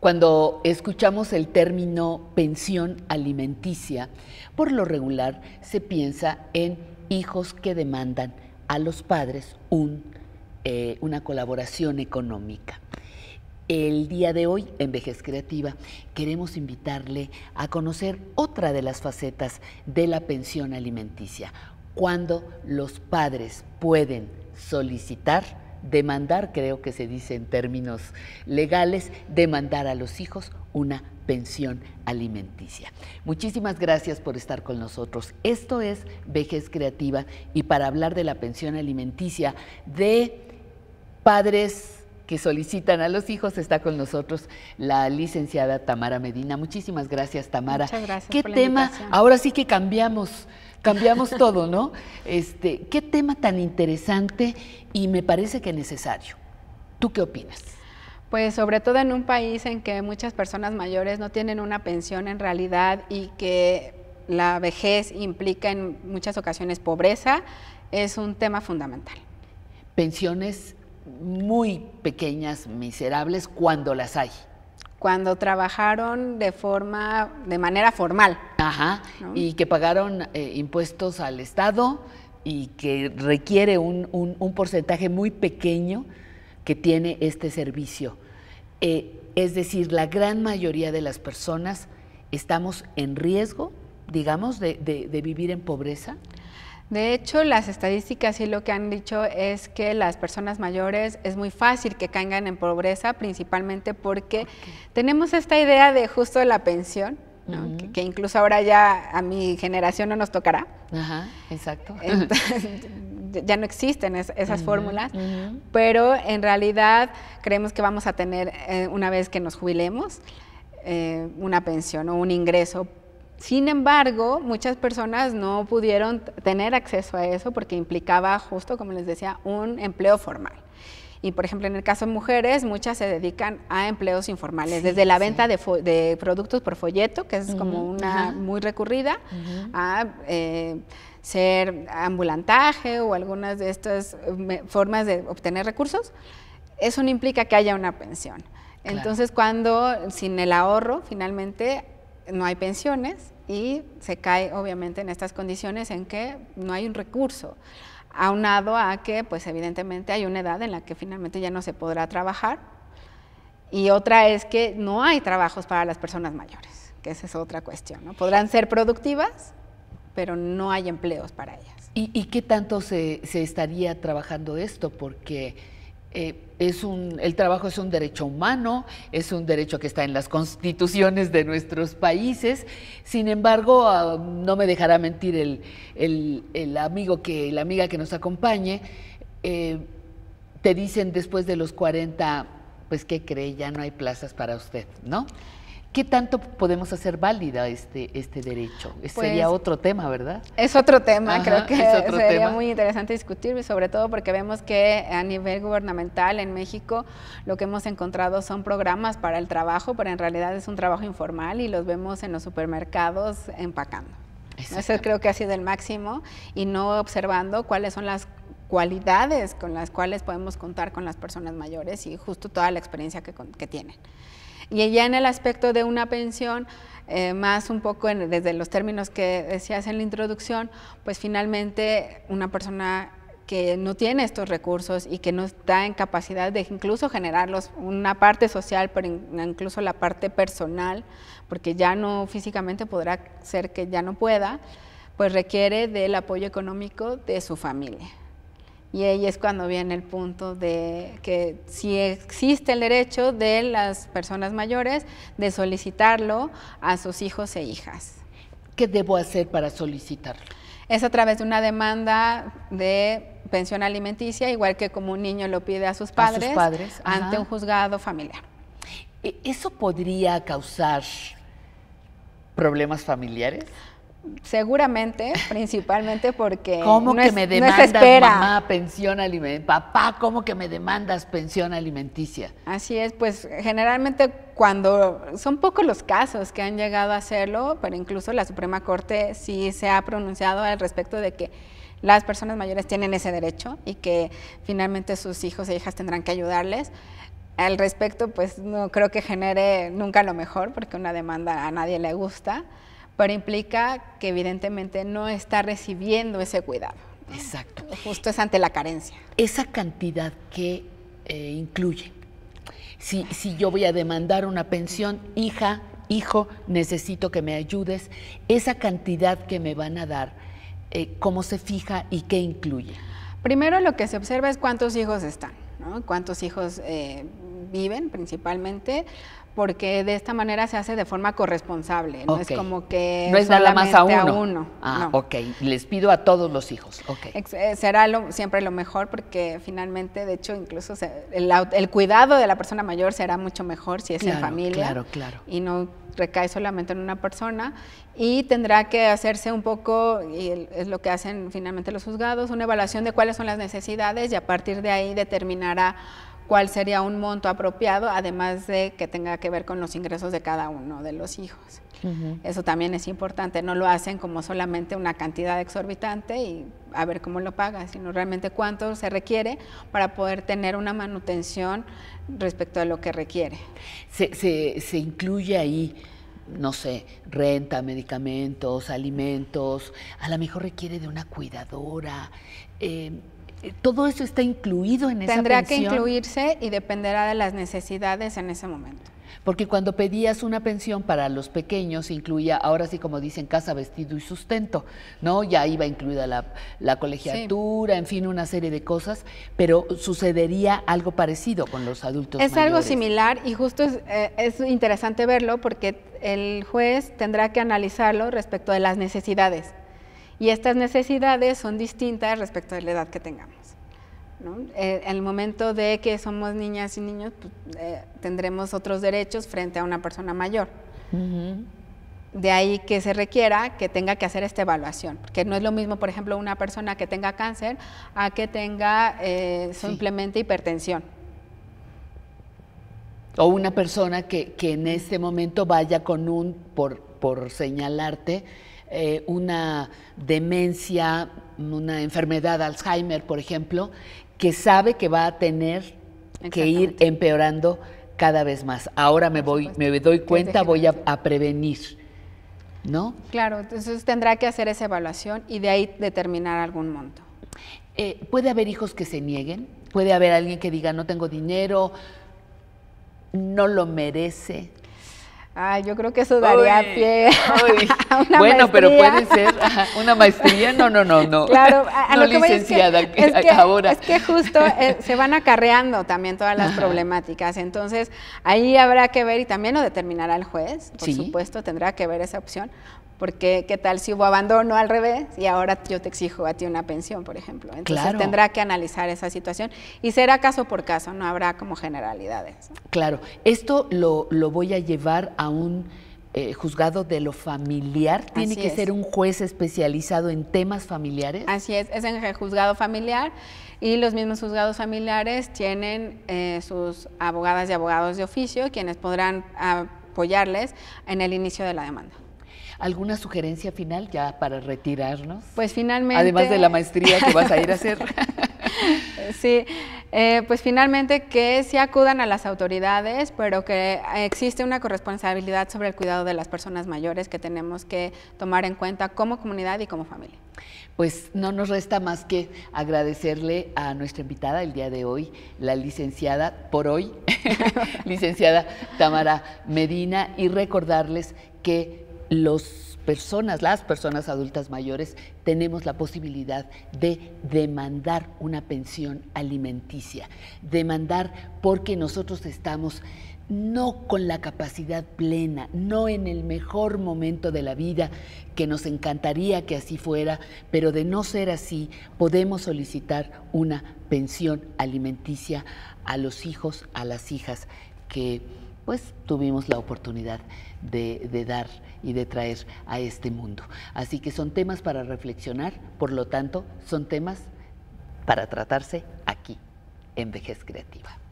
Cuando escuchamos el término pensión alimenticia, por lo regular se piensa en hijos que demandan a los padres eh, una colaboración económica. El día de hoy, en Vejez Creativa, queremos invitarle a conocer otra de las facetas de la pensión alimenticia, cuando los padres pueden solicitar demandar, creo que se dice en términos legales, demandar a los hijos una pensión alimenticia. Muchísimas gracias por estar con nosotros. Esto es Vejez Creativa y para hablar de la pensión alimenticia de padres que solicitan a los hijos está con nosotros la licenciada Tamara Medina. Muchísimas gracias, Tamara. Muchas gracias. ¿Qué tema? Ahora sí que cambiamos cambiamos todo, ¿no? Este, qué tema tan interesante y me parece que necesario. ¿Tú qué opinas? Pues sobre todo en un país en que muchas personas mayores no tienen una pensión en realidad y que la vejez implica en muchas ocasiones pobreza, es un tema fundamental. Pensiones muy pequeñas, miserables, cuando las hay cuando trabajaron de forma, de manera formal. Ajá, y que pagaron eh, impuestos al Estado y que requiere un, un, porcentaje muy pequeño que tiene este servicio. Eh, es decir, la gran mayoría de las personas estamos en riesgo, digamos, de, de vivir en pobreza. De hecho, las estadísticas sí lo que han dicho es que las personas mayores es muy fácil que caigan en pobreza, principalmente porque tenemos esta idea de justo la pensión, que, incluso ahora ya a mi generación no nos tocará. Ajá, exacto. ya no existen esas fórmulas, pero en realidad creemos que vamos a tener, eh, una vez que nos jubilemos, eh, una pensión o un ingreso sin embargo, muchas personas no pudieron tener acceso a eso porque implicaba justo, como les decía, un empleo formal. Y por ejemplo, en el caso de mujeres, muchas se dedican a empleos informales, desde la venta de, productos por folleto, que es como una muy recurrida, a eh, ser ambulantaje o algunas de estas formas de obtener recursos. Eso no implica que haya una pensión. Entonces, cuando sin el ahorro, finalmente no hay pensiones y se cae obviamente en estas condiciones en que no hay un recurso, aunado a que pues evidentemente hay una edad en la que finalmente ya no se podrá trabajar y otra es que no hay trabajos para las personas mayores, que esa es otra cuestión, ¿no? Podrán ser productivas, pero no hay empleos para ellas. ¿Y, y qué tanto se, se estaría trabajando esto? Porque eh, es un, el trabajo es un derecho humano, es un derecho que está en las constituciones de nuestros países. Sin embargo, ah, no me dejará mentir el, amigo que, la amiga que nos acompañe, eh, te dicen después de los 40, pues qué cree, ya no hay plazas para usted, ¿no? ¿Qué tanto podemos hacer válida este, este derecho? Este sería pues, otro tema, ¿verdad? Es otro tema, creo que sería muy interesante discutir, sobre todo porque vemos que a nivel gubernamental en México lo que hemos encontrado son programas para el trabajo, pero en realidad es un trabajo informal y los vemos en los supermercados empacando. Eso creo que ha sido el máximo y no observando cuáles son las cualidades con las cuales podemos contar con las personas mayores y justo toda la experiencia que, que tienen. Y ya en el aspecto de una pensión, eh, más un poco desde los términos que decías en la introducción, pues finalmente una persona que no tiene estos recursos y que no está en capacidad de incluso generarlos, una parte social, pero incluso la parte personal, porque ya no físicamente podrá ser que ya no pueda, pues requiere del apoyo económico de su familia. Y ahí es cuando viene el punto de que si existe el derecho de las personas mayores de solicitarlo a sus hijos e hijas. ¿Qué debo hacer para solicitarlo? Es a través de una demanda de pensión alimenticia, igual que como un niño lo pide a sus padres, ante un juzgado familiar. ¿E-, ¿Eso podría causar problemas familiares? Seguramente, principalmente porque ¿Cómo no que me demandas mamá pensión alimenticia? Papá, ¿cómo que me demandas pensión alimenticia? Así es, pues generalmente cuando son pocos los casos que han llegado a hacerlo, pero incluso la Suprema Corte sí se ha pronunciado al respecto de que las personas mayores tienen ese derecho y que finalmente sus hijos e hijas tendrán que ayudarles. Al respecto, pues no creo que genere nunca lo mejor, porque una demanda a nadie le gusta pero implica que evidentemente no está recibiendo ese cuidado. Exacto. Justo es ante la carencia. Esa cantidad que eh, incluye. Si, yo voy a demandar una pensión, hija, hijo, necesito que me ayudes, esa cantidad que me van a dar, eh, ¿cómo se fija y qué incluye? Primero lo que se observa es cuántos hijos están, ¿no? cuántos hijos eh, viven principalmente, porque de esta manera se hace de forma corresponsable, no es como que no es nada más a uno. ah, okay. ok, les pido a todos los hijos, okay. Eh, será lo, siempre lo mejor porque finalmente, de hecho, incluso el, cuidado de la persona mayor será mucho mejor si es en familia. Claro, claro. Y no recae solamente en una persona y tendrá que hacerse un poco, y es lo que hacen finalmente los juzgados, una evaluación de cuáles son las necesidades y a partir de ahí determinará cuál sería un monto apropiado, además de que tenga que ver con los ingresos de cada uno de los hijos. Eso también es importante, no lo hacen como solamente una cantidad exorbitante y a ver cómo lo paga, sino realmente cuánto se requiere para poder tener una manutención respecto a lo que requiere. Se, incluye ahí, no sé, renta, medicamentos, alimentos, a lo mejor requiere de una cuidadora. Eh, todo eso está incluido en esa Tendrá pensión. Tendrá que incluirse y dependerá de las necesidades en ese momento. Porque cuando pedías una pensión para los pequeños, incluía, ahora sí como dicen, casa, vestido y sustento, ¿no? Ya iba incluida la, colegiatura, en fin, una serie de cosas, pero sucedería algo parecido con los adultos. Es algo similar y justo es, eh, es interesante verlo porque el juez tendrá que analizarlo respecto de las necesidades. Y estas necesidades son distintas respecto a la edad que tengamos. en el eh, momento de que somos niñas y niños, pues, eh, tendremos otros derechos frente a una persona mayor. De ahí que se requiera que tenga que hacer esta evaluación, porque no es lo mismo, por ejemplo, una persona que tenga cáncer a que tenga eh, simplemente hipertensión. O una persona que, en este momento vaya con un, por, por señalarte, eh, una demencia, una enfermedad Alzheimer, por ejemplo, que sabe que va a tener que ir empeorando cada vez más. Ahora me voy, me doy cuenta, voy a, prevenir. ¿No? Claro, entonces tendrá que hacer esa evaluación y de ahí determinar algún monto. Eh, ¿Puede haber hijos que se nieguen? ¿Puede haber alguien que diga no tengo dinero, no lo merece? Ah, yo creo que eso daría pie a una Bueno, pero puede ser una maestría, no, no, no, no. Claro, licenciada es que, Es que justo eh, se van acarreando también todas las problemáticas, entonces ahí habrá que ver y también lo determinará el juez, por supuesto, tendrá que ver esa opción, porque qué tal si hubo abandono al revés y ahora yo te exijo a ti una pensión, por ejemplo. Entonces tendrá que analizar esa situación y será caso por caso, no habrá como generalidades. Claro, esto lo, lo voy a llevar a un eh, juzgado de lo familiar. Tiene que ser un juez especializado en temas familiares. Así es, es en el juzgado familiar y los mismos juzgados familiares tienen eh, sus abogadas y abogados de oficio quienes podrán apoyarles en el inicio de la demanda. ¿Alguna sugerencia final ya para retirarnos? Pues finalmente. Además de la maestría que vas a ir a hacer. sí, eh, pues finalmente que sí acudan a las autoridades, pero que existe una corresponsabilidad sobre el cuidado de las personas mayores que tenemos que tomar en cuenta como comunidad y como familia. Pues no nos resta más que agradecerle a nuestra invitada el día de hoy, la licenciada, por hoy, licenciada Tamara Medina, y recordarles que los personas, las personas adultas mayores, tenemos la posibilidad de demandar una pensión alimenticia, demandar porque nosotros estamos no con la capacidad plena, no en el mejor momento de la vida, que nos encantaría que así fuera, pero de no ser así, podemos solicitar una pensión alimenticia a los hijos, a las hijas que pues tuvimos la oportunidad de, dar y de traer a este mundo. Así que son temas para reflexionar, por lo tanto, son temas para tratarse aquí, en Vejez Creativa.